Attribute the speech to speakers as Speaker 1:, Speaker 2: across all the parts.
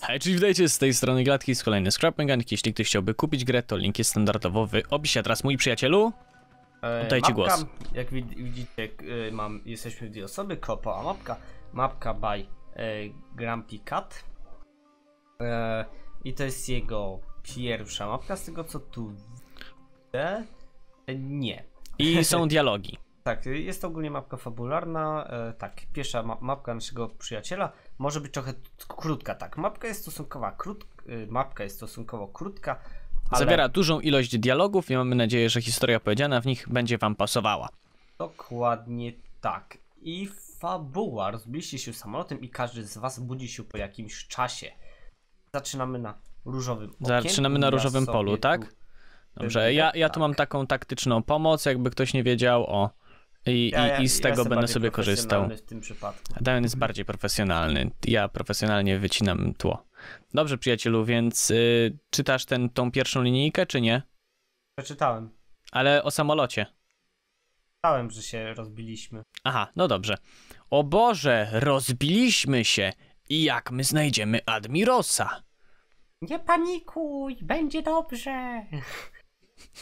Speaker 1: Hej, czyli witajcie z tej strony Gladki z kolejny Scrap Mechanic. Jeśli ktoś chciałby kupić grę, to link jest standardowo w opisie. A teraz mój przyjacielu, oddaj ci głos.
Speaker 2: Jak widzicie, y, mam, jesteśmy w dwie osoby, kopa, a mapka. Mapka by y, Grumpy Cat. E, I to jest jego pierwsza mapka, z tego co tu widzę. E, nie. I są dialogi. Tak, jest to ogólnie mapka fabularna. E, tak, pierwsza ma mapka naszego przyjaciela może być trochę krótka. Tak, mapka jest stosunkowo krótka, e, mapka jest stosunkowo krótka.
Speaker 1: Ale... Zawiera dużą ilość dialogów i mamy nadzieję, że historia powiedziana w nich będzie wam pasowała.
Speaker 2: Dokładnie tak. I fabuła. Rozbiliście się samolotem i każdy z was budzi się po jakimś czasie. Zaczynamy na różowym okienku. Zaczynamy na różowym ja polu, tak? Tu... Dobrze,
Speaker 1: ja, ja tu tak. mam taką taktyczną pomoc, jakby ktoś nie wiedział o... I, ja, i, i z ja tego będę sobie korzystał. Damian jest bardziej profesjonalny. Ja profesjonalnie wycinam tło. Dobrze, przyjacielu, więc y, czytasz ten, tą pierwszą linijkę, czy nie? Przeczytałem. Ale o samolocie.
Speaker 2: Czytałem, że się rozbiliśmy.
Speaker 1: Aha, no dobrze. O Boże, rozbiliśmy się! I jak my znajdziemy Admirosa?
Speaker 2: Nie panikuj, będzie dobrze.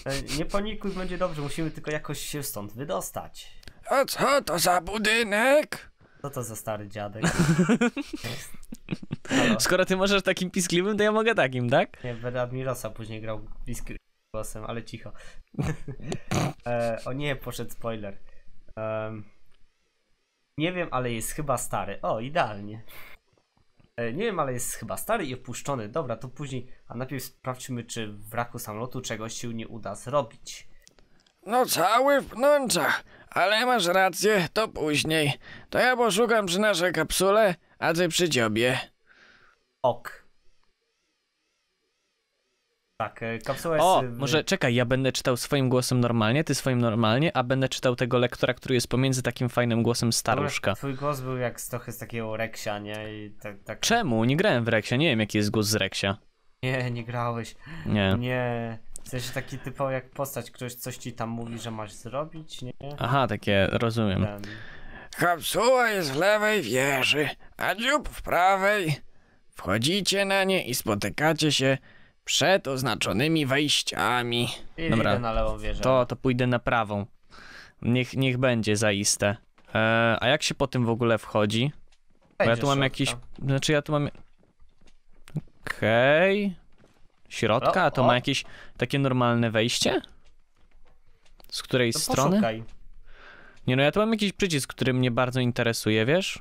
Speaker 2: E, nie panikuj, będzie dobrze, musimy tylko jakoś się stąd wydostać. A co to za
Speaker 1: budynek?
Speaker 2: Co to za stary dziadek? Skoro ty możesz takim piskliwym, to ja mogę takim, tak? Nie, Bed Admirosa później grał piskliwym głosem, ale cicho. e, o nie, poszedł spoiler. Um, nie wiem, ale jest chyba stary. O, idealnie. E, nie wiem, ale jest chyba stary i opuszczony. Dobra, to później, a najpierw sprawdźmy, czy w wraku samolotu czegoś się nie
Speaker 1: uda zrobić. No cały w pnączach, ale masz rację, to później. To ja poszukam przy naszej kapsule, a ty przy dziobie. Ok.
Speaker 2: Tak, e, kapsuła jest... O, e, może
Speaker 1: czekaj, ja będę czytał swoim głosem normalnie, ty swoim normalnie, a będę czytał tego lektora, który jest pomiędzy takim fajnym głosem staruszka. Twój
Speaker 2: głos był jak z, trochę z takiego Reksia, nie? I tak, tak...
Speaker 1: Czemu? Nie grałem w Reksia, nie wiem jaki jest głos z Reksia.
Speaker 2: Nie, nie grałeś. Nie. Nie. W taki typowy jak postać, ktoś coś ci tam mówi, że masz zrobić, nie? Aha,
Speaker 1: takie, rozumiem. Ten... Kapsuła jest w lewej wieży, a dziób w prawej. Wchodzicie na nie i spotykacie się przed oznaczonymi wejściami. I Dobra, na lewą wieżę. To, to pójdę na prawą. Niech, niech będzie zaiste. E, a jak się po tym w ogóle wchodzi? Bo ja tu mam jakiś... Znaczy ja tu mam... Okej... Okay. Środka? A to ma jakieś takie normalne wejście? Z której strony? Nie no, ja tu mam jakiś przycisk, który mnie bardzo interesuje, wiesz?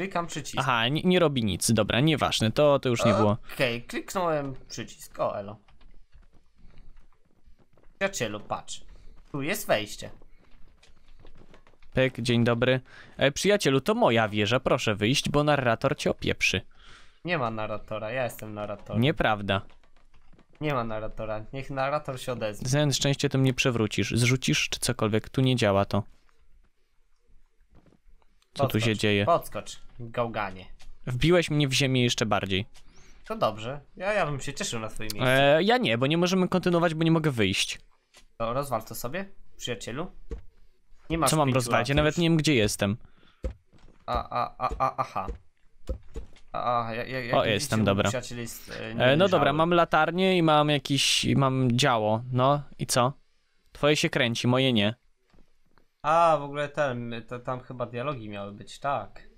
Speaker 1: Klikam przycisk. Aha, nie, nie robi nic, dobra, nieważne, to, to już nie było.
Speaker 2: Okej, okay, kliknąłem przycisk, o elo. Przyjacielu, patrz, tu jest wejście.
Speaker 1: Pyk, dzień dobry. E, przyjacielu, to moja wieża, proszę wyjść, bo narrator cię opieprzy.
Speaker 2: Nie ma narratora, ja jestem narratorem. Nieprawda. Nie ma narratora, niech narrator się odezwie.
Speaker 1: Zająć szczęście, to mnie przewrócisz, zrzucisz czy cokolwiek, tu nie działa to. Co podskocz, tu się dzieje?
Speaker 2: Podskocz, gałganie.
Speaker 1: Wbiłeś mnie w ziemię jeszcze bardziej.
Speaker 2: To dobrze. Ja, ja bym się cieszył na twoje miejscu.
Speaker 1: E, ja nie, bo nie możemy kontynuować, bo nie mogę wyjść.
Speaker 2: To rozwal to sobie, przyjacielu. Nie masz Co mam rozwalać? Ja nawet
Speaker 1: nie wiem, gdzie jestem.
Speaker 2: A, a, a, a aha. A, ja, ja, ja o, jestem, dobra. Jest, e, e no dobra,
Speaker 1: mam latarnię i mam jakiś, mam działo, no i co? Twoje się kręci, moje nie.
Speaker 2: A, w ogóle ten, to, tam chyba dialogi miały być, tak.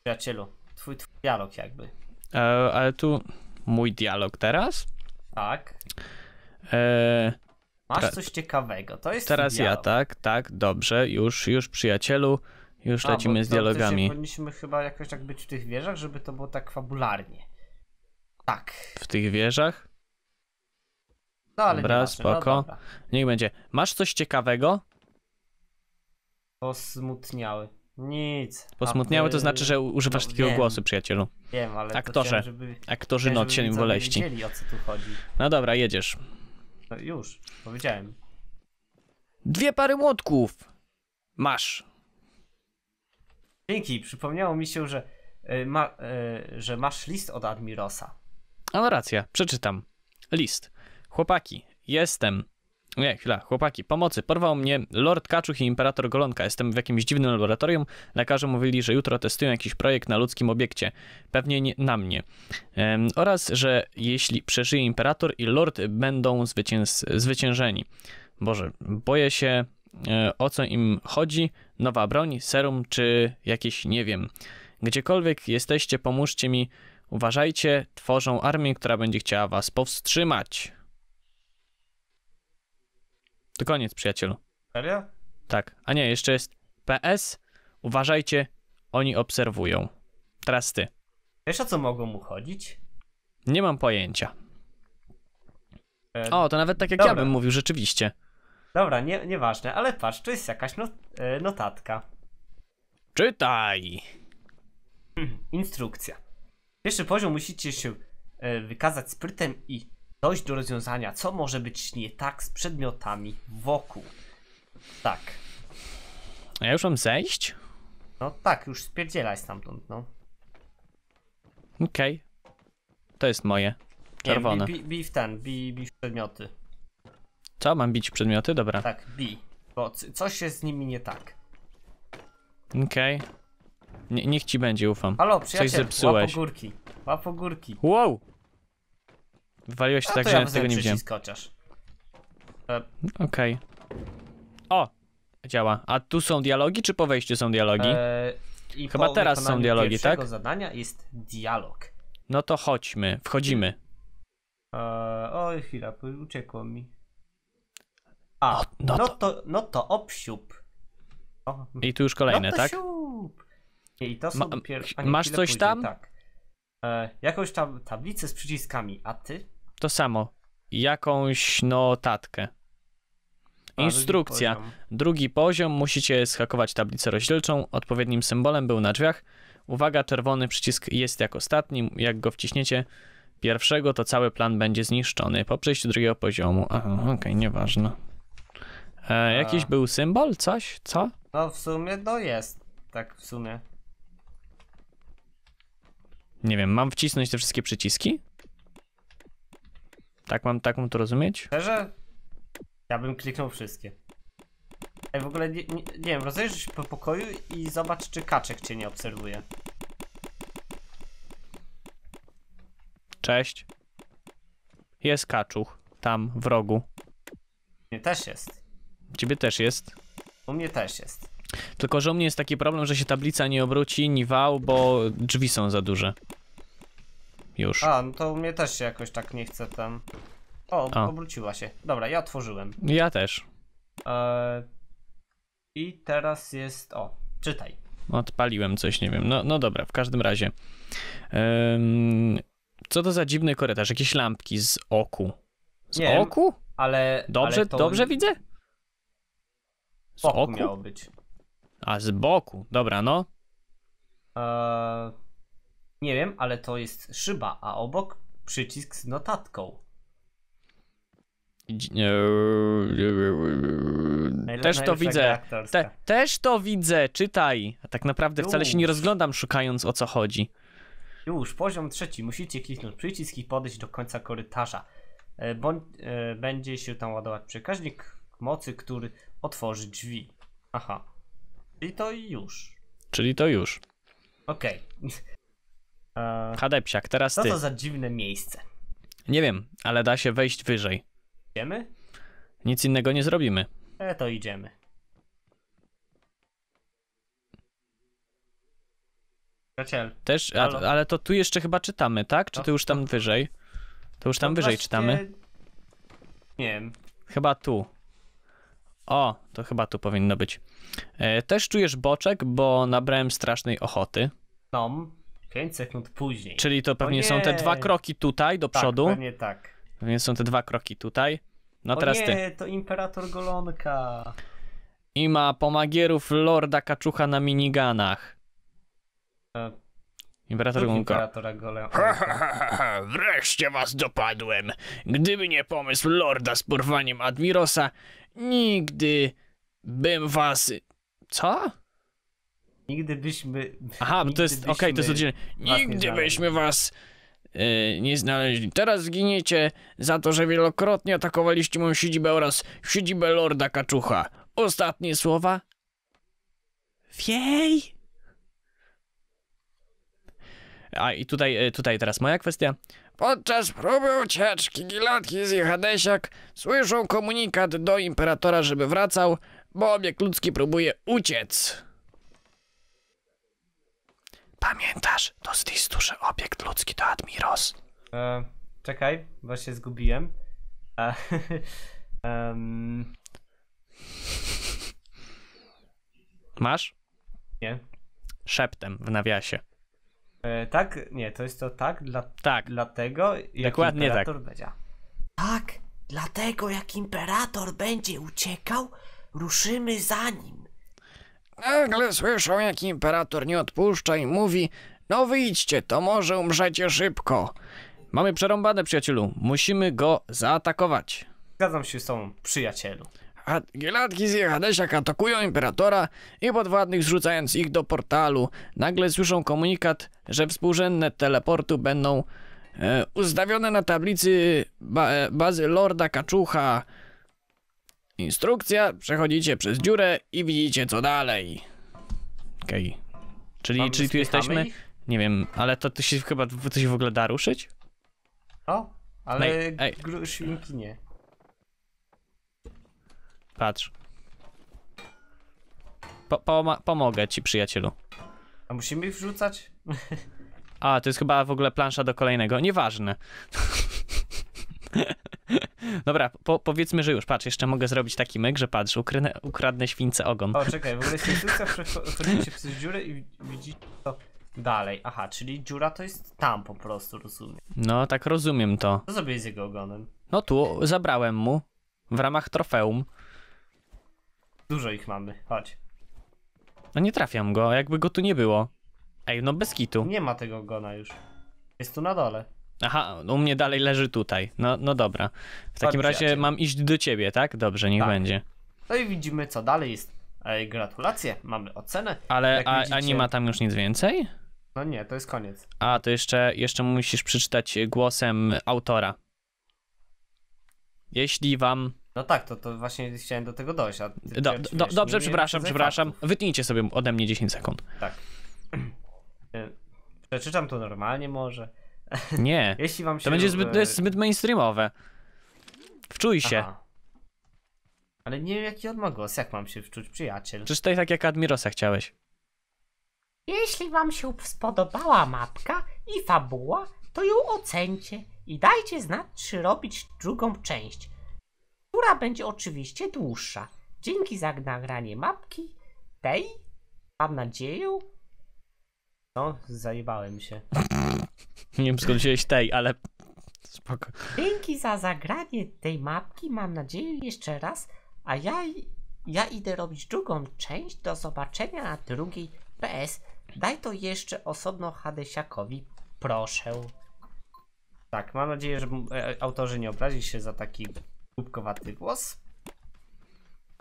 Speaker 2: Przyjacielu, twój, twój dialog jakby.
Speaker 1: E, ale tu mój dialog teraz? Tak. E, Masz coś ciekawego, to jest Teraz ja, tak, tak, dobrze, już, już przyjacielu, już A, lecimy z dialogami.
Speaker 2: Powinniśmy chyba jakoś tak być w tych wieżach, żeby to było tak fabularnie.
Speaker 1: Tak. W tych wieżach?
Speaker 2: No, ale dobra, nie no spoko. No, dobra.
Speaker 1: Niech będzie. Masz coś ciekawego?
Speaker 2: Posmutniały. Nic. Posmutniały to znaczy, że używasz no, takiego wiem. głosu, przyjacielu.
Speaker 1: Wiem, ale tak Aktorze. To chciałem, żeby, aktorzy noc się boleści. Wiedzieli, o co tu chodzi. No dobra, jedziesz. No
Speaker 2: już, powiedziałem.
Speaker 1: Dwie pary młotków. Masz.
Speaker 2: Dzięki, przypomniało mi się, że, y, ma, y, że masz list od Admirosa.
Speaker 1: A no, no racja, przeczytam. List. Chłopaki, jestem. Nie, chwila, chłopaki, pomocy. Porwał mnie Lord Kaczuch i Imperator Golonka. Jestem w jakimś dziwnym laboratorium. Lekarze mówili, że jutro testują jakiś projekt na ludzkim obiekcie. Pewnie nie, na mnie. Ehm, oraz, że jeśli przeżyje Imperator i Lord będą zwycięz, zwyciężeni. Boże, boję się e, o co im chodzi. Nowa broń, serum czy jakieś, nie wiem. Gdziekolwiek jesteście, pomóżcie mi. Uważajcie, tworzą armię, która będzie chciała was powstrzymać. To koniec, przyjacielu. Serio? Tak. A nie, jeszcze jest PS. Uważajcie, oni obserwują. Teraz ty. Wiesz o co mogą mu chodzić? Nie mam pojęcia. E, o, to nawet tak jak dobra. ja bym mówił, rzeczywiście.
Speaker 2: Dobra, nie, nieważne, ale patrz, tu jest jakaś not e, notatka. Czytaj! Hmm, instrukcja. Pierwszy poziom musicie się e, wykazać sprytem i dojść do rozwiązania, co może być nie tak z przedmiotami wokół. Tak.
Speaker 1: A ja już mam zejść?
Speaker 2: No tak, już spierdzielaj stamtąd, no.
Speaker 1: Okej. Okay. To jest moje. Czerwone. Nie,
Speaker 2: bij w ten, bij, w przedmioty.
Speaker 1: Co, mam bić przedmioty? Dobra. Tak,
Speaker 2: bij. Bo coś jest z nimi nie tak.
Speaker 1: Okej. Okay. Niech ci będzie, ufam. Halo, przyjaciel, Coś zepsułeś. łap ogórki. Łap Wow! Waliłeś się tak, że ja tego nie widziałem. chociaż. E, Okej. Okay. O! Działa. A tu są dialogi, czy po wejściu są dialogi? E... Chyba teraz są dialogi, tak?
Speaker 2: zadania jest dialog.
Speaker 1: No to chodźmy, wchodzimy.
Speaker 2: E... Oj, chwila, uciekło mi. A, no, no, no to... to, no to obsiup. O. I tu
Speaker 1: już kolejne, no tak?
Speaker 2: Siup. I to są Ma, pier... Masz coś później, tam? Tak. E, jakąś tam tablicę z przyciskami, a ty?
Speaker 1: To samo. Jakąś notatkę. Instrukcja. Drugi poziom. drugi poziom. Musicie schakować tablicę rozdzielczą. Odpowiednim symbolem był na drzwiach. Uwaga, czerwony przycisk jest jak ostatni. Jak go wciśniecie pierwszego, to cały plan będzie zniszczony. Po przejściu drugiego poziomu. Aha, okej, okay, nieważne. E, jakiś był symbol? Coś? Co?
Speaker 2: No w sumie, no jest. Tak w sumie.
Speaker 1: Nie wiem, mam wcisnąć te wszystkie przyciski? Tak mam, taką to rozumieć?
Speaker 2: Szczerze? Ja bym kliknął wszystkie. Ej, w ogóle nie, nie, nie wiem, rozejrzyj się po pokoju i zobacz, czy kaczek cię nie obserwuje.
Speaker 1: Cześć. Jest kaczuch. Tam, w rogu.
Speaker 2: Mnie też jest.
Speaker 1: Ciebie też jest.
Speaker 2: U mnie też jest.
Speaker 1: Tylko, że u mnie jest taki problem, że się tablica nie obróci, ni wał, bo drzwi są za duże. Już.
Speaker 2: A, no to u mnie też się jakoś tak nie chce tam. O, A. obróciła się. Dobra, ja otworzyłem. Ja też. E, I teraz jest. O, czytaj.
Speaker 1: Odpaliłem coś, nie wiem. No, no dobra, w każdym razie. co to za dziwny korytarz? Jakieś lampki z oku. Z nie, oku?
Speaker 2: Ale. Dobrze, ale to... dobrze widzę?
Speaker 1: Z boku oku miało być. A z boku, dobra, no.
Speaker 2: Eee, nie wiem, ale to jest szyba, a obok przycisk z notatką.
Speaker 1: E, e, e, też to widzę. Te, też to widzę, czytaj. A tak naprawdę wcale się nie rozglądam szukając o co chodzi.
Speaker 2: Już, poziom trzeci. Musicie kliknąć przycisk i podejść do końca korytarza. bo e, będzie się tam ładować przekaźnik mocy, który otworzy drzwi. Aha. I to już.
Speaker 1: Czyli to już.
Speaker 2: Okej. Okay. Hadepsiak, teraz ty. Co to za dziwne miejsce?
Speaker 1: Nie wiem, ale da się wejść wyżej. Idziemy? Nic innego nie zrobimy.
Speaker 2: E, to idziemy. Rachel. Też, a, ale
Speaker 1: to tu jeszcze chyba czytamy, tak? Czy no. to już tam wyżej? To już tam no wyżej czytamy. Nie wiem. Chyba tu. O, to chyba tu powinno być. E, też czujesz boczek, bo nabrałem strasznej ochoty. No, 5 sekund później. Czyli to pewnie są te dwa kroki tutaj do tak, przodu. Pewnie tak. Więc są te dwa kroki tutaj. No o teraz nie, ty.
Speaker 2: to Imperator Golonka.
Speaker 1: I ma pomagierów Lorda Kaczucha na miniganach. E, Imperator Golonka. Ha, ha, ha, Wreszcie was dopadłem. Gdyby nie pomysł Lorda z porwaniem Admirosa, nigdy bym was... Co? Nigdy byśmy... Aha, to jest, okej, okay, to jest oddzielnie. Nigdy byśmy was E, nie znaleźli. Teraz zginiecie za to, że wielokrotnie atakowaliście moją siedzibę oraz siedzibę Lorda Kaczucha. Ostatnie słowa? Wiej! A i tutaj, e, tutaj teraz moja kwestia. Podczas próby ucieczki Gilatki z Jehadesiak słyszą komunikat do Imperatora, żeby wracał, bo obiekt ludzki próbuje uciec. Pamiętasz? To z że obiekt ludzki to Admiros.
Speaker 2: E, czekaj, bo się zgubiłem. E,
Speaker 1: um...
Speaker 2: Masz?
Speaker 1: Nie. Szeptem w nawiasie.
Speaker 2: E, tak? Nie, to jest to tak? Dla... Tak. Dlatego jak Dokładnie tak. imperator tak. będzie... Tak, dlatego jak
Speaker 1: imperator będzie uciekał, ruszymy za nim. Nagle słyszą, jak imperator nie odpuszcza i mówi No wyjdźcie, to może umrzecie szybko. Mamy przerąbane, przyjacielu. Musimy go zaatakować. Zgadzam się z tą przyjacielu. A Gielatki z Jehadesiak atakują imperatora i podwładnych zrzucając ich do portalu. Nagle słyszą komunikat, że współrzędne teleportu będą e, ustawione na tablicy ba bazy Lorda Kaczucha. Instrukcja, przechodzicie przez dziurę i widzicie co dalej. Okej. Okay. Czyli, czyli tu jesteśmy? Ich? Nie wiem, ale to, to się chyba to się w ogóle da ruszyć?
Speaker 2: O, no, ale świnki nie.
Speaker 1: Patrz. Po, pomogę ci, przyjacielu. A musimy ich wrzucać? A, to jest chyba w ogóle plansza do kolejnego. Nieważne. Dobra, po, powiedzmy, że już, patrz, jeszcze mogę zrobić taki myk, że patrz, ukrynę, ukradnę śwince ogon. O,
Speaker 2: czekaj, w ogóle jest instrukcja, przez dziurę i widzicie to dalej. Aha, czyli dziura to jest tam po prostu, rozumiem.
Speaker 1: No, tak rozumiem to. Co zrobię z jego ogonem? No tu, zabrałem mu, w ramach trofeum. Dużo ich mamy, chodź. No nie trafiam go, jakby go tu nie było. Ej, no bez kitu. Nie ma tego ogona już. Jest tu na dole. Aha, u mnie dalej leży tutaj. No, no dobra. W takim razie mam iść do ciebie, tak? Dobrze, niech tak. będzie.
Speaker 2: No i widzimy, co dalej jest. Ej, gratulacje, mamy ocenę. Ale a, widzicie... a, nie ma
Speaker 1: tam już nic więcej?
Speaker 2: No nie, to jest koniec.
Speaker 1: A, to jeszcze, jeszcze musisz przeczytać głosem autora. Jeśli wam...
Speaker 2: No tak, to, to właśnie chciałem do tego dojść. Do, do, do, dobrze, nie przepraszam, przepraszam.
Speaker 1: Faktów. Wytnijcie sobie ode mnie 10 sekund.
Speaker 2: Tak. E, przeczytam to normalnie może.
Speaker 1: Nie. Jeśli wam się to będzie zbyt, to jest zbyt mainstreamowe. Wczuj się. Aha.
Speaker 2: Ale nie wiem jaki on ma głos, jak mam się wczuć, przyjaciel. Czyż
Speaker 1: tutaj tak jak Admirosa chciałeś?
Speaker 2: Jeśli wam się spodobała mapka i fabuła, to ją ocencie i dajcie znać, czy robić drugą część, która będzie oczywiście dłuższa. Dzięki za nagranie mapki tej, mam nadzieję. No, zajebałem się.
Speaker 1: Nie wiem skąd wziąłeś tej, ale
Speaker 2: spoko. Dzięki za zagranie tej mapki, mam nadzieję jeszcze raz, a ja, ja idę robić drugą część, do zobaczenia na drugiej PS. Daj to jeszcze osobno Hadesiakowi, proszę. Tak, mam nadzieję, że e, autorzy nie obrazi się za taki głupkowaty głos.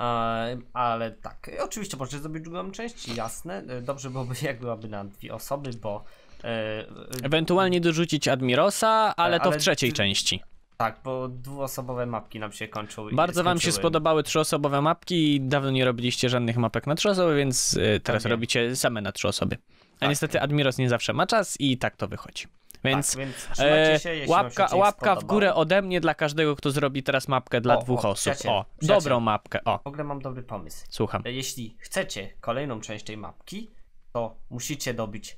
Speaker 2: E, ale tak, oczywiście możecie zrobić drugą część, jasne. E, dobrze byłoby, jak byłaby na dwie osoby, bo E, e,
Speaker 1: Ewentualnie dorzucić Admirosa, ale, to ale... w trzeciej części.
Speaker 2: Tak, bo dwuosobowe mapki nam się kończyły. Bardzo wam się spodobały
Speaker 1: trzyosobowe mapki. i Dawno nie robiliście żadnych mapek na osoby, więc e, teraz tak robicie same na osoby. A tak. niestety Admiros nie zawsze ma czas i tak to wychodzi. Więc, tak, więc e, się, łapka, łapka w górę ode mnie dla każdego, kto zrobi teraz mapkę dla o, dwóch o, osób. Przyjaciel, o, przyjaciel. dobrą mapkę. O. W ogóle mam dobry pomysł. Słucham.
Speaker 2: Jeśli chcecie
Speaker 1: kolejną część tej
Speaker 2: mapki, to musicie dobić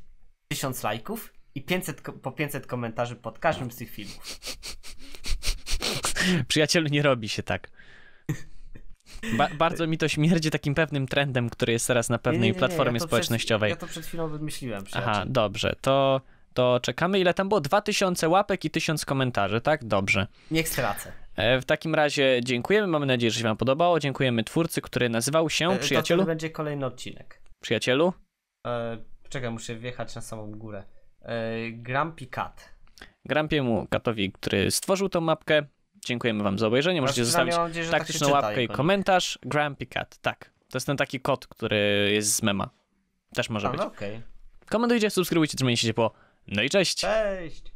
Speaker 2: 1000 lajków i 500, po 500
Speaker 1: komentarzy pod każdym z tych filmów. Przyjacielu, nie robi się tak. Ba bardzo mi to śmierdzi takim pewnym trendem, który jest teraz na pewnej nie, nie, nie, platformie ja społecznościowej. Przed, ja
Speaker 2: to przed chwilą wymyśliłem. Aha,
Speaker 1: dobrze. To, to czekamy. Ile tam było? 2000 łapek i 1000 komentarzy, tak? Dobrze.
Speaker 2: Niech stracę.
Speaker 1: E, w takim razie dziękujemy. Mamy nadzieję, że się Wam podobało. Dziękujemy twórcy, który nazywał się Przyjacielu. Przyjacielu. To
Speaker 2: będzie kolejny odcinek. Przyjacielu? E Czekaj, muszę wjechać na samą górę. Grampi e,
Speaker 1: Grumpy Cat. Katowi, który stworzył tą mapkę. Dziękujemy wam za obejrzenie. No, Możecie zostawić nadzieję, tak taktyczną tak łapkę i komentarz. Grampi Cat, tak. To jest ten taki kot, który jest z mema. Też może A, być. No, okay. Komentujcie, subskrybujcie, trzymajcie się po... No i cześć! Cześć!